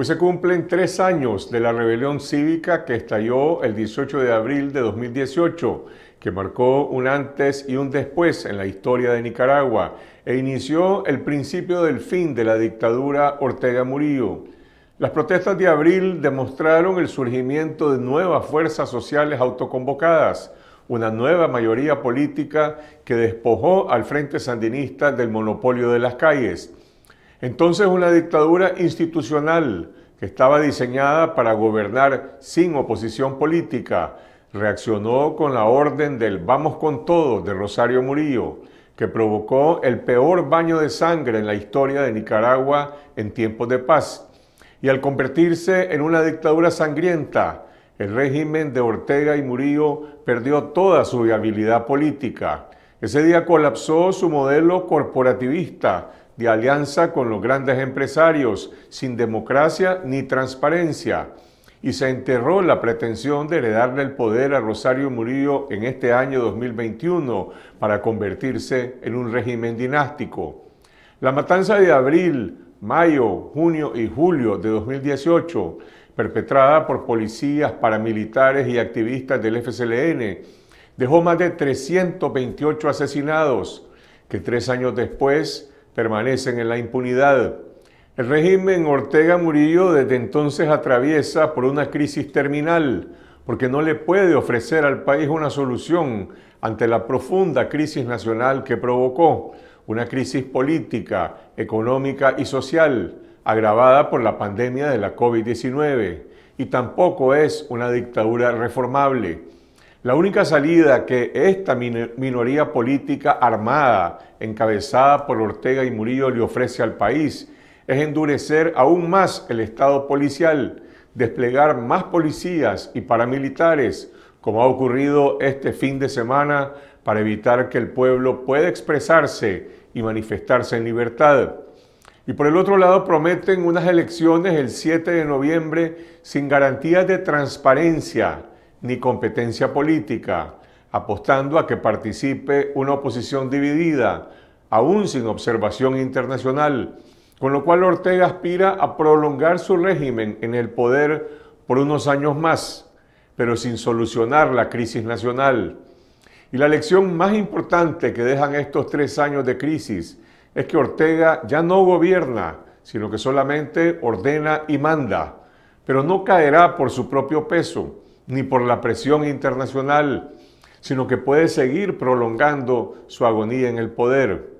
Hoy se cumplen tres años de la rebelión cívica que estalló el 18 de abril de 2018, que marcó un antes y un después en la historia de Nicaragua e inició el principio del fin de la dictadura Ortega Murillo. Las protestas de abril demostraron el surgimiento de nuevas fuerzas sociales autoconvocadas, una nueva mayoría política que despojó al Frente Sandinista del monopolio de las calles entonces una dictadura institucional que estaba diseñada para gobernar sin oposición política reaccionó con la orden del vamos con todo de Rosario Murillo, que provocó el peor baño de sangre en la historia de Nicaragua en tiempos de paz. Y al convertirse en una dictadura sangrienta, el régimen de Ortega y Murillo perdió toda su viabilidad política. Ese día colapsó su modelo corporativista de alianza con los grandes empresarios, sin democracia ni transparencia, y se enterró la pretensión de heredarle el poder a Rosario Murillo en este año 2021 para convertirse en un régimen dinástico. La matanza de abril, mayo, junio y julio de 2018, perpetrada por policías, paramilitares y activistas del FCLN, dejó más de 328 asesinados, que tres años después permanecen en la impunidad. El régimen Ortega Murillo desde entonces atraviesa por una crisis terminal, porque no le puede ofrecer al país una solución ante la profunda crisis nacional que provocó, una crisis política, económica y social, agravada por la pandemia de la COVID-19, y tampoco es una dictadura reformable la única salida que esta minoría política armada, encabezada por Ortega y Murillo, le ofrece al país es endurecer aún más el Estado policial, desplegar más policías y paramilitares, como ha ocurrido este fin de semana, para evitar que el pueblo pueda expresarse y manifestarse en libertad. Y por el otro lado prometen unas elecciones el 7 de noviembre sin garantías de transparencia, ni competencia política, apostando a que participe una oposición dividida, aún sin observación internacional, con lo cual Ortega aspira a prolongar su régimen en el poder por unos años más, pero sin solucionar la crisis nacional. Y la lección más importante que dejan estos tres años de crisis es que Ortega ya no gobierna, sino que solamente ordena y manda, pero no caerá por su propio peso ni por la presión internacional, sino que puede seguir prolongando su agonía en el poder.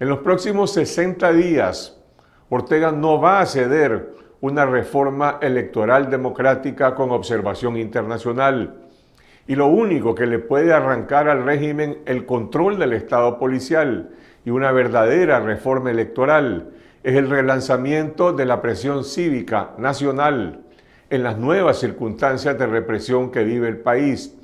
En los próximos 60 días, Ortega no va a ceder una reforma electoral democrática con observación internacional. Y lo único que le puede arrancar al régimen el control del Estado policial y una verdadera reforma electoral es el relanzamiento de la presión cívica nacional en las nuevas circunstancias de represión que vive el país.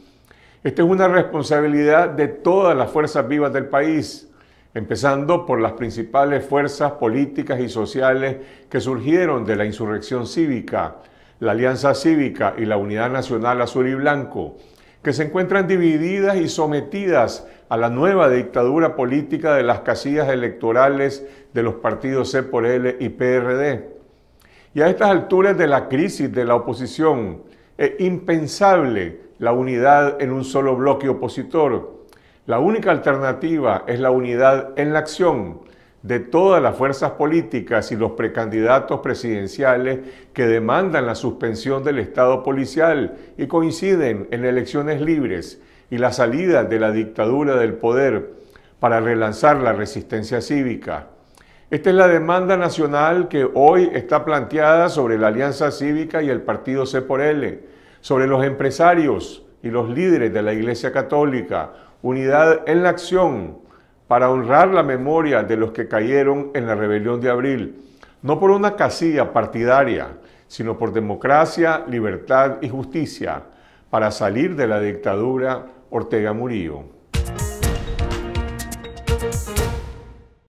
Esta es una responsabilidad de todas las fuerzas vivas del país, empezando por las principales fuerzas políticas y sociales que surgieron de la insurrección cívica, la Alianza Cívica y la Unidad Nacional Azul y Blanco, que se encuentran divididas y sometidas a la nueva dictadura política de las casillas electorales de los partidos C por L y PRD. Y a estas alturas de la crisis de la oposición, es impensable la unidad en un solo bloque opositor. La única alternativa es la unidad en la acción de todas las fuerzas políticas y los precandidatos presidenciales que demandan la suspensión del Estado policial y coinciden en elecciones libres y la salida de la dictadura del poder para relanzar la resistencia cívica. Esta es la demanda nacional que hoy está planteada sobre la Alianza Cívica y el partido C por L, sobre los empresarios y los líderes de la Iglesia Católica, unidad en la acción para honrar la memoria de los que cayeron en la rebelión de abril, no por una casilla partidaria, sino por democracia, libertad y justicia, para salir de la dictadura Ortega Murillo.